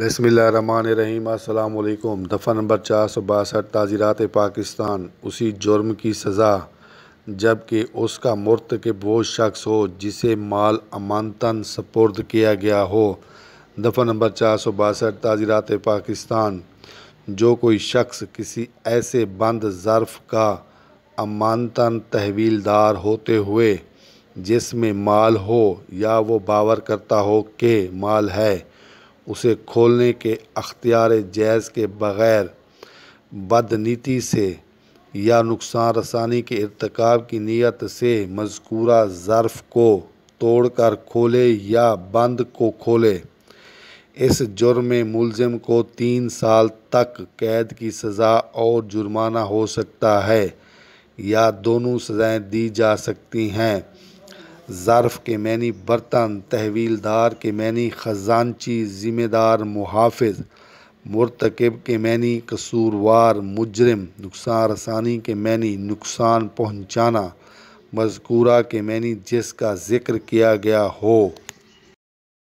बसमिलकुम दफ़ा नंबर चार सौ बासठ ताज़ीरत पाकिस्तान उसी जुर्म की सज़ा जबकि उसका के वो शख्स हो जिसे माल अमानता सपुर्द किया गया हो दफ़ा नंबर चार सौ बासठ ताज़ीरत पाकिस्तान जो कोई शख्स किसी ऐसे बंद ज़र्फ़ का अमानता तहवीलदार होते हुए जिसमें माल हो या वो बावर करता हो के माल है उसे खोलने के अख्तियार जैज़ के बग़ैर बदनीति से या नुकसान रसानी के इरतकाब की नीयत से मजकूरा ज़र्फ़ को तोड़ कर खोले या बंद को खोले इस जुर्म में मुलजिम को तीन साल तक कैद की सज़ा और जुर्माना हो सकता है या दोनों सजाएँ दी जा सकती हैं ज़र्फ़ के मैनी बर्तन तहवीलदार के मैनी ख़जानची ज़िम्मेदार मुहाफ़ मरतकब के मैनी कसूरवार मुजरम नुकसान रसानी के मैनी नुकसान पहुँचाना मज़कूरा के मैनी जिसका ज़िक्र किया गया हो